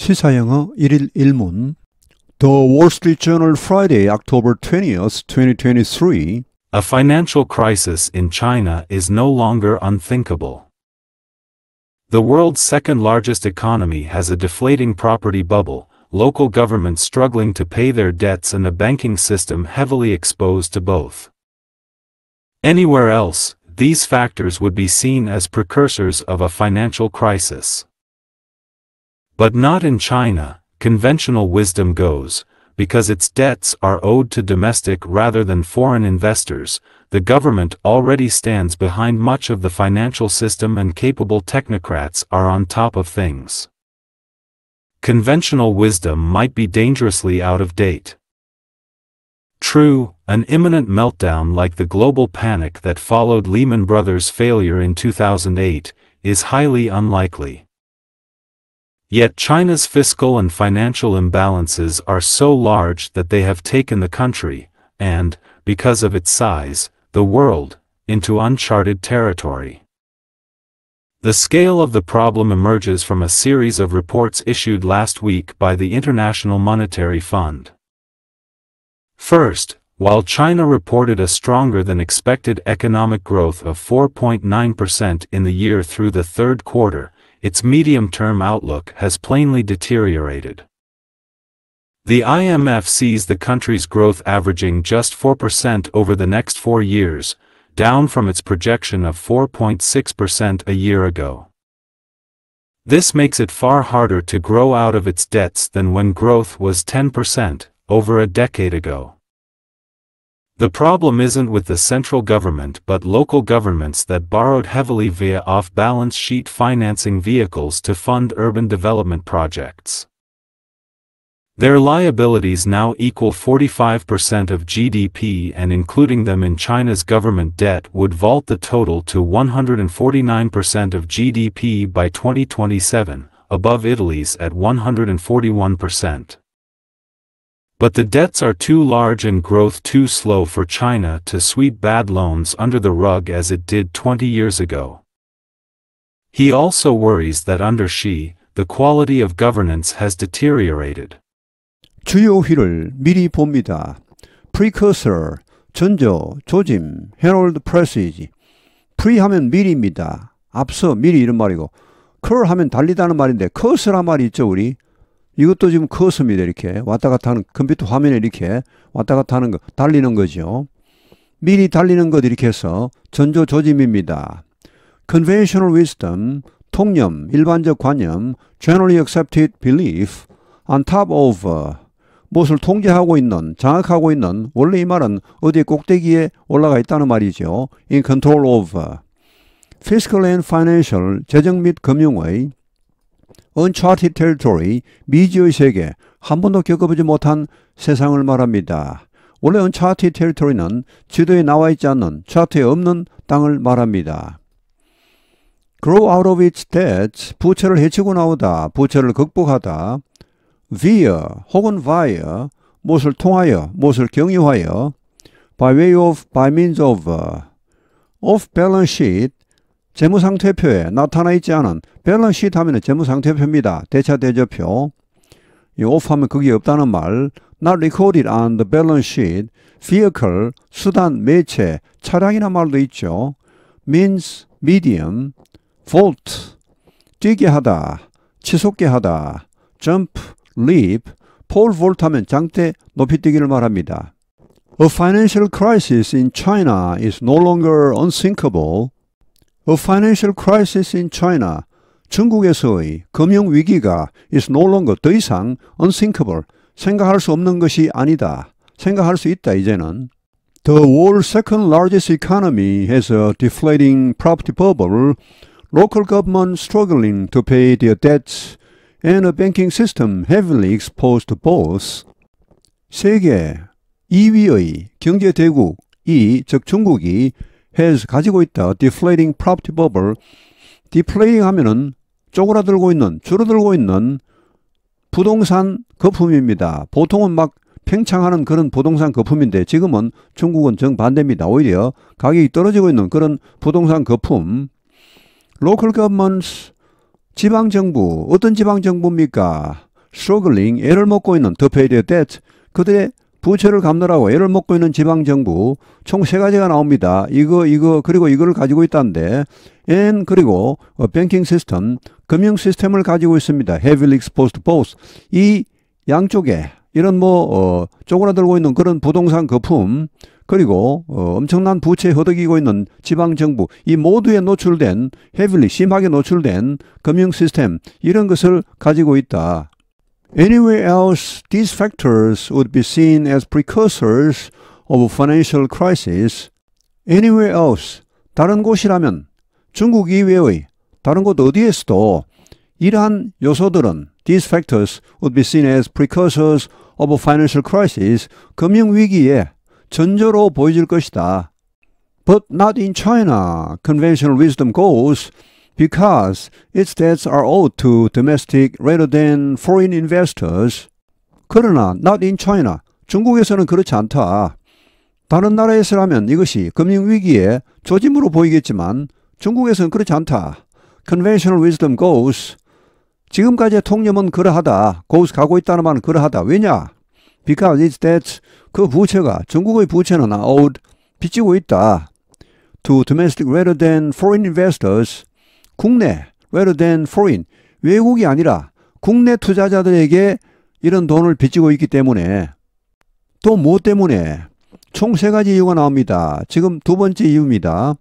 시사영어 1일 1문 The Wall Street Journal Friday, October 20th, 2023 A financial crisis in China is no longer unthinkable. The world's second largest economy has a deflating property bubble, local governments struggling to pay their debts and a banking system heavily exposed to both. Anywhere else, these factors would be seen as precursors of a financial crisis. But not in China, conventional wisdom goes, because its debts are owed to domestic rather than foreign investors, the government already stands behind much of the financial system and capable technocrats are on top of things. Conventional wisdom might be dangerously out of date. True, an imminent meltdown like the global panic that followed Lehman Brothers' failure in 2008 is highly unlikely. Yet China's fiscal and financial imbalances are so large that they have taken the country, and, because of its size, the world, into uncharted territory. The scale of the problem emerges from a series of reports issued last week by the International Monetary Fund. First, while China reported a stronger than expected economic growth of 4.9% in the year through the third quarter, its medium-term outlook has plainly deteriorated. The IMF sees the country's growth averaging just 4% over the next four years, down from its projection of 4.6% a year ago. This makes it far harder to grow out of its debts than when growth was 10% over a decade ago. The problem isn't with the central government but local governments that borrowed heavily via off-balance sheet financing vehicles to fund urban development projects. Their liabilities now equal 45% of GDP and including them in China's government debt would vault the total to 149% of GDP by 2027, above Italy's at 141%. But the debts are too large and growth too slow for China to sweep bad loans under the rug as it did 20 years ago. He also worries that under Xi, the quality of governance has deteriorated. 주요휘를 미리 봅니다. Precursor, 전조, 조짐, herald presage. Pre 하면 미리입니다. 앞서 미리 이런 말이고. Cur 하면 달리다는 말인데, cursor란 말이 있죠, 우리. 이것도 지금 커습니다. 이렇게 왔다 갔다 하는 컴퓨터 화면에 이렇게 왔다 갔다 하는 거 달리는 거죠. 미리 달리는 것 이렇게 해서 전조 조짐입니다. Conventional wisdom, 통념, 일반적 관념, generally accepted belief, on top of 무엇을 통제하고 있는, 장악하고 있는 원래 이 말은 어디 꼭대기에 올라가 있다는 말이죠. In control of fiscal and financial, 재정 및 금융의 Uncharted Territory, 미지의 세계, 한 번도 겪어보지 못한 세상을 말합니다. 원래 Uncharted Territory는 지도에 나와 있지 않는 차트에 없는 땅을 말합니다. Grow out of its debts, 부채를 해치고 나오다, 부채를 극복하다. Via 혹은 via, 무엇을 통하여, 무엇을 경유하여. By way of, by means of. Off balance sheet, 재무상태표에 나타나 있지 않은 밸런스 시트 하면 재무상태표입니다. 대차 대조표. 이 오프하면 그게 없다는 말. Not recorded on the balance sheet, vehicle, 수단, 매체, 차량이란 말도 있죠. means, medium, vault, 뛰게 하다, 치솟게 하다, jump, leap, pole vault 하면 장대 높이 뛰기를 말합니다. A financial crisis in China is no longer unsinkable. A financial crisis in China. 중국에서의 금융 위기가 is no longer 더 이상 unthinkable. 생각할 수 없는 것이 아니다. 생각할 수 있다 이제는. The world's second largest economy has a deflating property bubble, local government struggling to pay their debts, and a banking system heavily exposed to both. 세계 2위의 경제대국 이, 즉 중국이 has 가지고 있다. deflating property bubble. deflating 하면은 쪼그라들고 있는, 줄어들고 있는 부동산 거품입니다. 보통은 막 팽창하는 그런 부동산 거품인데 지금은 중국은 정반대입니다. 오히려 가격이 떨어지고 있는 그런 부동산 거품. local governments 지방정부 어떤 지방정부입니까? struggling 애를 먹고 있는 the pay t h e i debt 그들의 부채를 갚느라고 애를 먹고 있는 지방정부 총 세 가지가 나옵니다. 이거 이거 그리고 이거를 가지고 있다는데 N 그리고 어, 뱅킹 시스템 금융 시스템을 가지고 있습니다. h e 릭스포 l y e 스이 양쪽에 이런 뭐 어, 쪼그라들고 있는 그런 부동산 거품 그리고 어, 엄청난 부채 허덕이고 있는 지방 정부 이 모두에 노출된 헤빌리 심하게 노출된 금융 시스템 이런 것을 가지고 있다. Anywhere else, these factors would be seen as precursors of a financial crisis. Anywhere else, 다른 곳이라면 중국 이외의 다른 곳 어디에서도 이러한 요소들은 these factors would be seen as precursors of a financial crisis, 금융 위기의 전조로 보여질 것이다. But not in China. Conventional wisdom goes because its debts are owed to domestic rather than foreign investors. 그러나 not in China. 중국에서는 그렇지 않다. 다른 나라에서라면 이것이 금융위기의 조짐으로 보이겠지만 중국에서는 그렇지 않다. Conventional wisdom goes. 지금까지의 통념은 그러하다. goes 가고 있다는 말은 그러하다. 왜냐? Because its debts, 그 부채가, 중국의 부채는 owed, 빚지고 있다. To domestic rather than foreign investors, 국내 rather than foreign 외국이 아니라 국내 투자자들에게 이런 돈을 빚지고 있기 때문에 또 뭐 때문에 총 세 가지 이유가 나옵니다. 지금 두 번째 이유입니다.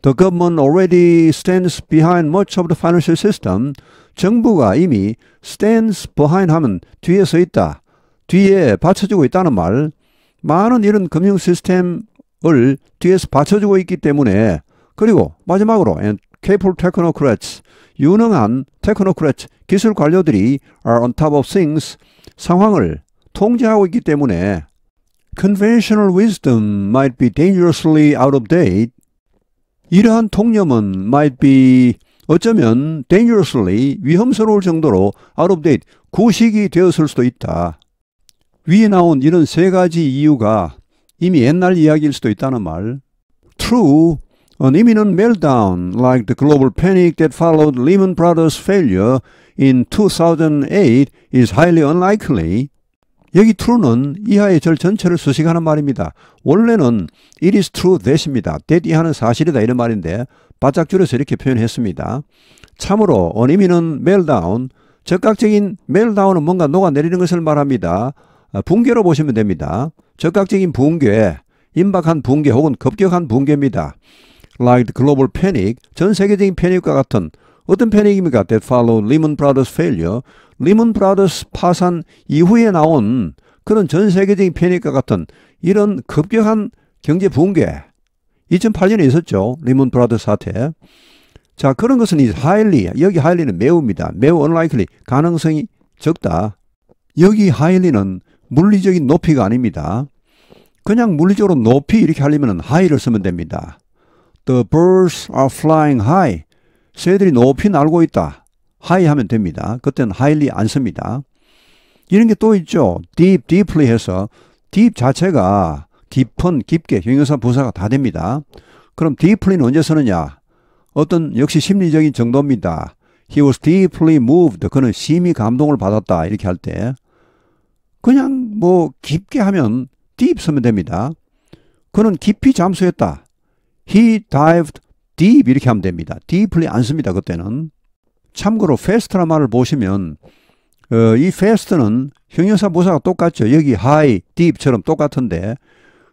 The government already stands behind much of the financial system. 정부가 이미 stands behind 하면 뒤에 서 있다. 뒤에 받쳐주고 있다는 말. 많은 이런 금융 시스템을 뒤에서 받쳐주고 있기 때문에 그리고 마지막으로 and 케이플 테크노크 t e 유능한 테크노크레츠 기술 관료들이 are on top of things 상황을 통제하고 있기 때문에 conventional wisdom might be dangerously out of date. 이러한 통념은 might be 어쩌면 dangerously 위험스러울 정도로 out of date 구식이 되었을 수도 있다. 위에 나온 이런 세 가지 이유가 이미 옛날 이야기일 수도 있다는 말. True an imminent meltdown like the global panic that followed Lehman Brothers' failure in 2008 is highly unlikely. 여기 true는 이하의 절 전체를 수식하는 말입니다. 원래는 it is true 대입니다 that 이하는 사실이다 이런 말인데 바짝 줄여서 이렇게 표현했습니다. 참으로 an imminent meltdown, 적각적인 meltdown은 뭔가 녹아내리는 것을 말합니다. 붕괴로 보시면 됩니다. 적각적인 붕괴, 임박한 붕괴 혹은 급격한 붕괴입니다. like the global panic, 전 세계적인 패닉과 같은 어떤 패닉입니까? That followed Lehman Brothers failure. 리먼 브라더스 파산 이후에 나온 그런 전 세계적인 패닉과 같은 이런 급격한 경제 붕괴. 2008년에 있었죠. 리먼 브라더스 사태. 자, 그런 것은 이 highly, 여기 highly는 매우입니다. 매우 unlikely, 가능성이 적다. 여기 highly는 물리적인 높이가 아닙니다. 그냥 물리적으로 높이 이렇게 하려면 high를 쓰면 됩니다. The birds are flying high. 새들이 높이 날고 있다. high 하면 됩니다. 그때는 highly 안 씁니다. 이런 게 또 있죠. deep, deeply 해서 deep 자체가 깊은, 깊게 형용사, 부사가 다 됩니다. 그럼 deeply는 언제 쓰느냐? 어떤 역시 심리적인 정도입니다. He was deeply moved. 그는 심히 감동을 받았다. 이렇게 할 때 그냥 뭐 깊게 하면 deep 쓰면 됩니다. 그는 깊이 잠수했다. He dived deep 이렇게 하면 됩니다. deeply 안 씁니다. 그때는. 참고로 fast라는 말을 보시면 어, 이 fast는 형용사 모사가 똑같죠. 여기 high, deep처럼 똑같은데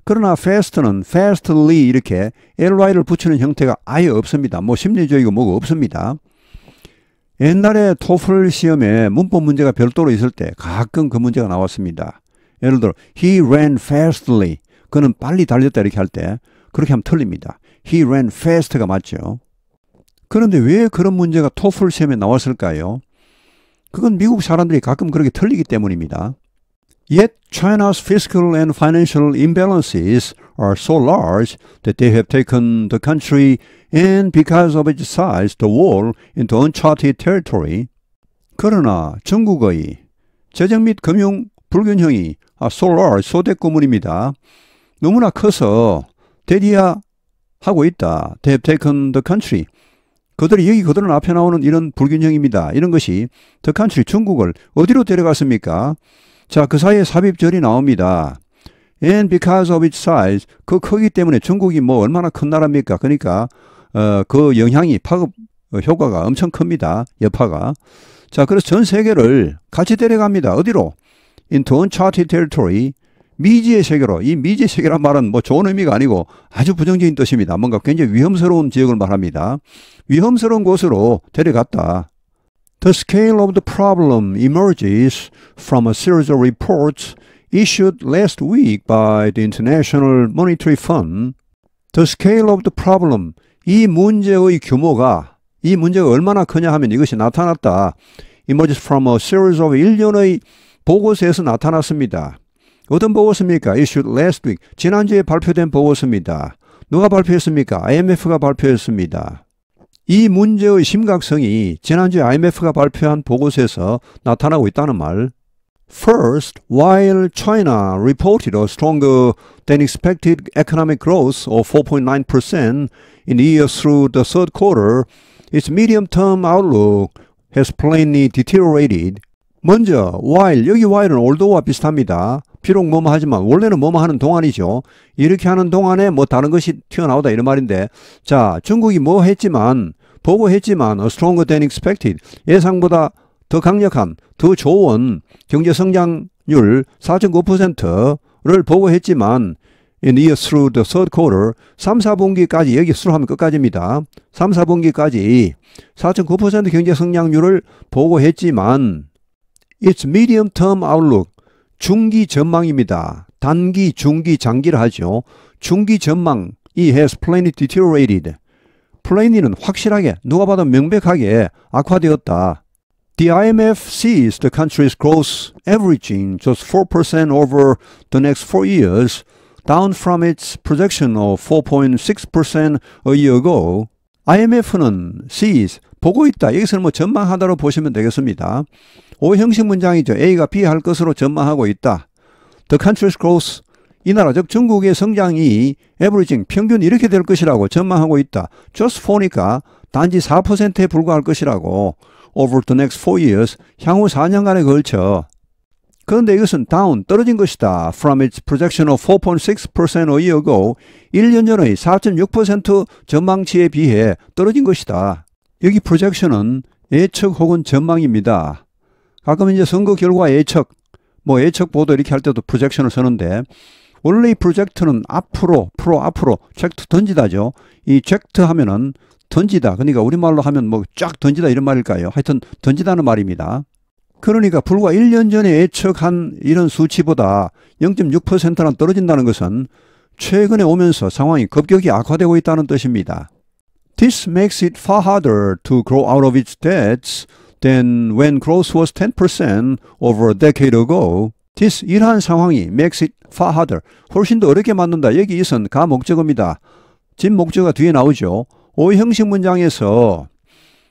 그러나 fast는 fastly 이렇게 ly를 붙이는 형태가 아예 없습니다. 뭐 심리적이고 뭐가 없습니다. 옛날에 토플 시험에 문법 문제가 별도로 있을 때 가끔 그 문제가 나왔습니다. 예를 들어 he ran fastly 그는 빨리 달렸다 이렇게 할 때 그렇게 하면 틀립니다. he ran fast가 맞죠. 그런데 왜 그런 문제가 토플 시험에 나왔을까요? 그건 미국 사람들이 가끔 그렇게 틀리기 때문입니다. Yet China's fiscal and financial imbalances are so large that they have taken the country and because of its size the world into uncharted territory. 그러나 중국의 재정 및 금융 불균형이 아, so large, 소대구문입니다. 너무나 커서 대디야 하고 있다. They have taken the country. 그들이 여기 그들은 앞에 나오는 이런 불균형입니다. 이런 것이 the country 중국을 어디로 데려갔습니까? 자, 그 사이에 삽입절이 나옵니다. And because of its size, 그 크기 때문에 중국이 뭐 얼마나 큰 나라입니까? 그러니까 어, 그 영향이 파급 어, 효과가 엄청 큽니다. 여파가. 자, 그래서 전 세계를 같이 데려갑니다. 어디로? Into uncharted territory. 미지의 세계로 이 미지의 세계란 말은 뭐 좋은 의미가 아니고 아주 부정적인 뜻입니다. 뭔가 굉장히 위험스러운 지역을 말합니다. 위험스러운 곳으로 데려갔다. The scale of the problem emerges from a series of reports issued last week by the International Monetary Fund. The scale of the problem 이 문제의 규모가 이 문제가 얼마나 크냐 하면 이것이 나타났다. emerges from a series of 일련의 보고서에서 나타났습니다. 어떤 보고서입니까? issued last week. 지난주에 발표된 보고서입니다. 누가 발표했습니까? IMF가 발표했습니다. 이 문제의 심각성이 지난주에 IMF가 발표한 보고서에서 나타나고 있다는 말. First, while China reported a stronger than expected economic growth of 4.9% in the year through the third quarter, its medium-term outlook has plainly deteriorated. 먼저, while, 여기 while은 although와 비슷합니다. 비록 뭐뭐 하지만 원래는 뭐뭐 하는 동안이죠. 이렇게 하는 동안에 뭐 다른 것이 튀어나오다 이런 말인데 자 중국이 뭐 했지만 보고 했지만 a stronger than expected 예상보다 더 강력한 더 좋은 경제 성장률 4.9%를 보고 했지만 in year through the third quarter 3, 4분기까지 여기 수로 하면 끝까지입니다. 3, 4분기까지 4.9% 경제 성장률을 보고했지만 its medium term outlook 중기 전망입니다. 단기, 중기, 장기를 하죠. 중기 전망, 이 has plainly deteriorated. 플레인이는 확실하게 누가 봐도 명백하게 악화되었다. The IMF sees the country's growth averaging just 4% over the next four years, down from its projection of 4.6% a year ago. IMF는 sees 보고 있다. 여기서는 뭐 전망하다로 보시면 되겠습니다. 오 형식 문장이죠. A가 B 할 것으로 전망하고 있다. The country's growth 이 나라 즉 중국의 성장이 에버리징 평균 이렇게 될 것이라고 전망하고 있다. just 4니까 단지 4%에 불과할 것이라고 over the next 4 years 향후 4년간에 걸쳐 그런데 이것은 down 떨어진 것이다. from its projection of 4.6% a year ago 1년 전의 4.6% 전망치에 비해 떨어진 것이다. 여기 프로젝션은 예측 혹은 전망입니다. 가끔 이제 선거 결과 예측, 뭐 예측 보도 이렇게 할 때도 프로젝션을 쓰는데 원래 이 프로젝트는 앞으로, 프로 앞으로, 젝트 던지다죠. 이 젝트 하면은 던지다. 그러니까 우리말로 하면 뭐 쫙 던지다 이런 말일까요? 하여튼 던지다는 말입니다. 그러니까 불과 1년 전에 예측한 이런 수치보다 0.6%나 떨어진다는 것은 최근에 오면서 상황이 급격히 악화되고 있다는 뜻입니다. This makes it far harder to grow out of its debts than when growth was 10% over a decade ago. This 이러한 상황이 makes it far harder. 훨씬 더 어렵게 만든다. 여기 이선 가 목적어입니다. 진 목적어가 뒤에 나오죠. 오 형식 문장에서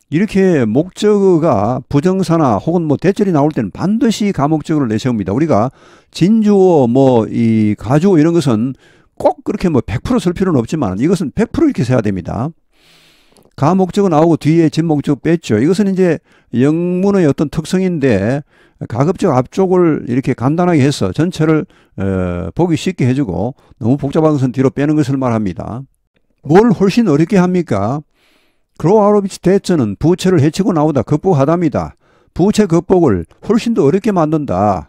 이렇게 목적어가 부정사나 혹은 뭐 대절이 나올 때는 반드시 가목적어를 내세웁니다. 우리가 진주어 뭐 이 가주어 이런 것은 꼭 그렇게 뭐 100%쓸 필요는 없지만 이것은 100% 이렇게 세야 됩니다. 가목적은 나오고 뒤에 진목적 뺐죠. 이것은 이제 영문의 어떤 특성인데 가급적 앞쪽을 이렇게 간단하게 해서 전체를 어, 보기 쉽게 해주고 너무 복잡한 것은 뒤로 빼는 것을 말합니다. 뭘 훨씬 어렵게 합니까? 그로아로비치 대처는 부채를 해치고 나오다 극복하답니다. 부채 극복을 훨씬 더 어렵게 만든다.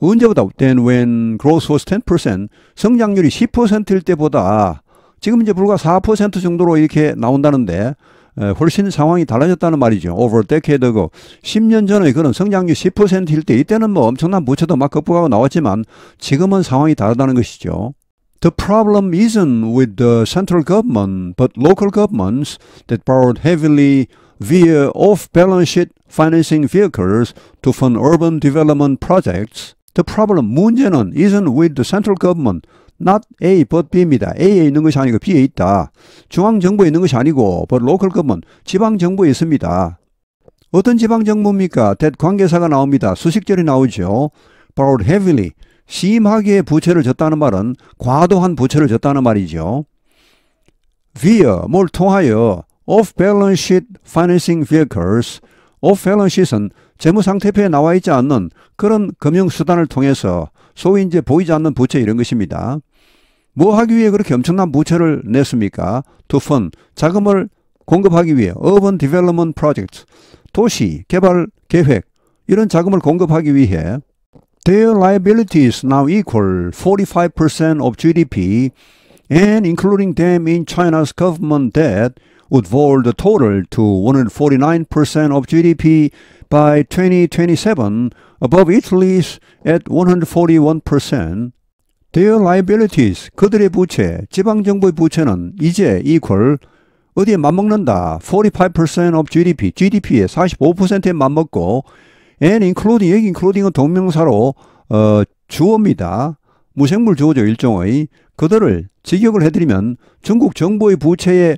언제보다 then when growth was 10% 성장률이 10%일 때보다 지금 이제 불과 4% 정도로 이렇게 나온다는데 훨씬 상황이 달라졌다는 말이죠. over decade고 10년 전에 그런 성장률 10%일 때 이때는 뭐 엄청난 부채도 막 극복하고 나왔지만 지금은 상황이 다르다는 것이죠. The problem isn't with the central government, but local governments that borrowed heavily via off-balance sheet financing vehicles to fund urban development projects. The problem, 문제는 isn't with the central government, not A but B입니다. A에 있는 것이 아니고 B에 있다. 중앙정부에 있는 것이 아니고 but local government 지방정부에 있습니다. 어떤 지방정부입니까? that 관계사가 나옵니다. 수식절이 나오죠. borrowed heavily 심하게 부채를 졌다는 말은 과도한 부채를 졌다는 말이죠. via 뭘 통하여 off balance sheet financing vehicles off balance sheet은 재무상태표에 나와 있지 않는 그런 금융수단을 통해서 소위 이제 보이지 않는 부채 이런 것입니다. 뭐 하기 위해 그렇게 엄청난 부채를 냈습니까? To fund. 자금을 공급하기 위해 Urban Development Project. 도시 개발 계획. 이런 자금을 공급하기 위해 Their liabilities now equal 45% of GDP and including them in China's government debt would fall the total to 149% of GDP by 2027, above Italy's at 141%. Their liabilities, 그들의 부채, 지방정부의 부채는 이제 equal, 어디에 맞먹는다. 45% of GDP, GDP의 45%에 맞먹고, and including, 여기 including은 동명사로, 어, 주어입니다. 무생물 주어죠, 일종의. 그들을 직역을 해드리면 중국 정부의 부채의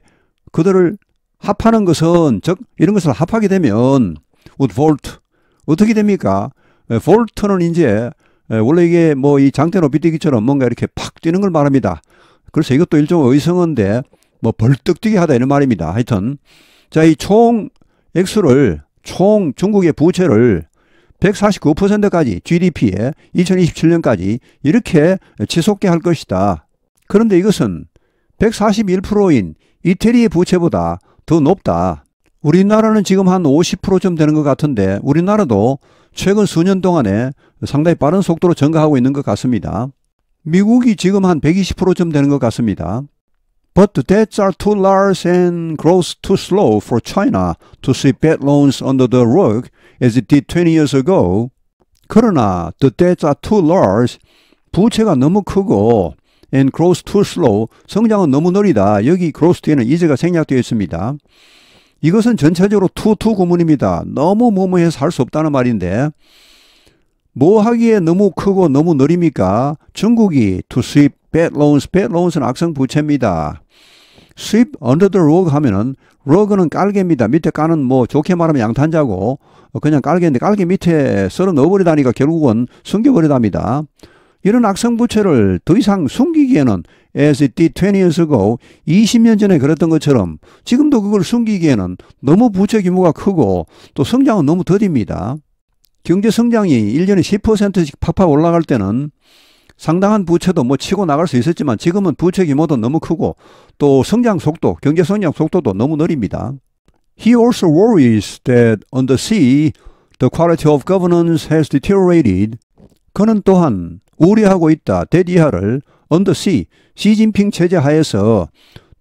그들을 합하는 것은 즉 이런 것을 합하게 되면 would volt 어떻게 됩니까? 볼트는 이제 원래 이게 뭐 이장태노비 뛰기처럼 뭔가 이렇게 팍 뛰는 걸 말합니다. 그래서 이것도 일종의 의성어인데 뭐 벌떡 뛰게 하다 이런 말입니다. 하여튼 자 이 총 액수를 총 중국의 부채를 149%까지 GDP에 2027년까지 이렇게 치솟게 할 것이다. 그런데 이것은 141%인 이태리의 부채보다 더 높다. 우리나라는 지금 한 50%쯤 되는 것 같은데 우리나라도 최근 수년 동안에 상당히 빠른 속도로 증가하고 있는 것 같습니다. 미국이 지금 한 120%쯤 되는 것 같습니다. But the debts are too large and growth too slow for China to sweep bad loans under the rug as it did 20 years ago. 그러나 the debts are too large. 부채가 너무 크고 and grows too slow. 성장은 너무 느리다. 여기 grows 뒤에는 이제가 생략되어 있습니다. 이것은 전체적으로 too too 구문입니다. 너무 무모해서할 수 없다는 말인데 뭐 하기에 너무 크고 너무 느립니까? 중국이 to sweep bad loans, bad loans는 악성 부채입니다. sweep under the rug 하면은 rug는 깔개입니다. 밑에 까는 뭐 좋게 말하면 양탄자고 그냥 깔개인데 깔개 밑에 썰어 넣어버리다니까 결국은 숨겨버리답니다. 이런 악성부채를 더 이상 숨기기에는 as it did 20 years ago 20년 전에 그랬던 것처럼 지금도 그걸 숨기기에는 너무 부채 규모가 크고 또 성장은 너무 더딥니다. 경제 성장이 1년에 10%씩 팍팍 올라갈 때는 상당한 부채도 뭐 치고 나갈 수 있었지만 지금은 부채 규모도 너무 크고 또 성장 속도, 경제 성장 속도도 너무 느립니다. He also worries that on the sea the quality of governance has deteriorated. 그는 또한 우려하고 있다. 대디하를 언더 C 시진핑 체제 하에서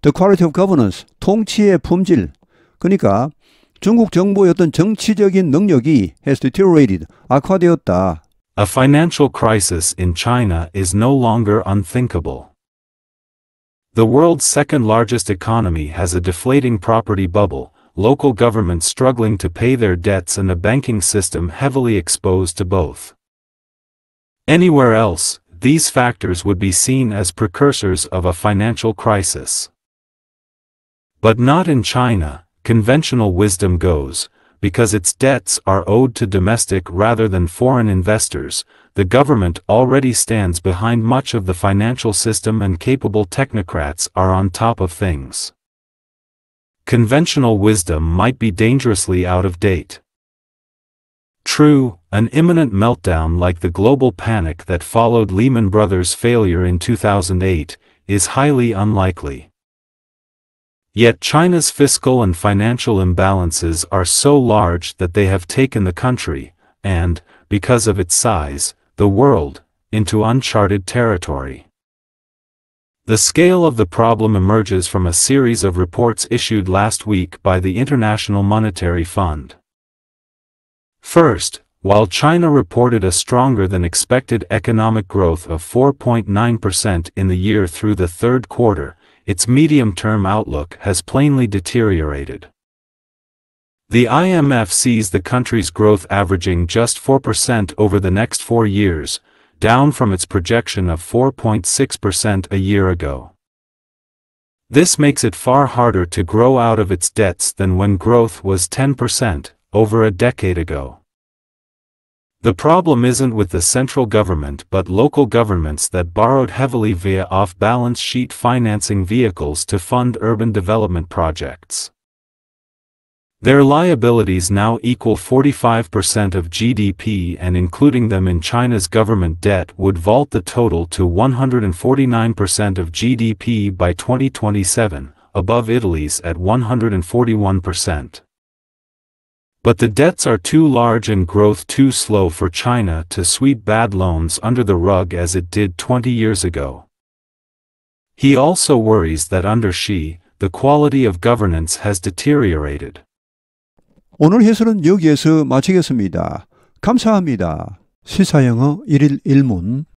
The Quality of Governance 통치의 품질 그러니까 중국 정부의 어떤 정치적인 능력이 has deteriorated 악화되었다. A financial crisis in China is no longer unthinkable. The world's second largest economy has a deflating property bubble, local governments struggling to pay their debts and a banking system heavily exposed to both. Anywhere else, these factors would be seen as precursors of a financial crisis. But not in China, conventional wisdom goes, because its debts are owed to domestic rather than foreign investors, the government already stands behind much of the financial system and capable technocrats are on top of things. Conventional wisdom might be dangerously out of date. True, an imminent meltdown like the global panic that followed Lehman Brothers' failure in 2008 is highly unlikely. Yet China's fiscal and financial imbalances are so large that they have taken the country, and, because of its size, the world, into uncharted territory. The scale of the problem emerges from a series of reports issued last week by the International Monetary Fund. First, while China reported a stronger than expected economic growth of 4.9% in the year through the third quarter, its medium-term outlook has plainly deteriorated. The IMF sees the country's growth averaging just 4% over the next four years, down from its projection of 4.6% a year ago. This makes it far harder to grow out of its debts than when growth was 10% over a decade ago. The problem isn't with the central government but local governments that borrowed heavily via off-balance sheet financing vehicles to fund urban development projects. Their liabilities now equal 45% of GDP and including them in China's government debt would vault the total to 149% of GDP by 2027, above Italy's at 141%. But the debts are too large and growth too slow for China to sweep bad loans under the rug as it did 20 years ago. He also worries that under Xi, the quality of governance has deteriorated. 오늘 해설은 여기에서 마치겠습니다. 감사합니다. 시사영어 1일 1문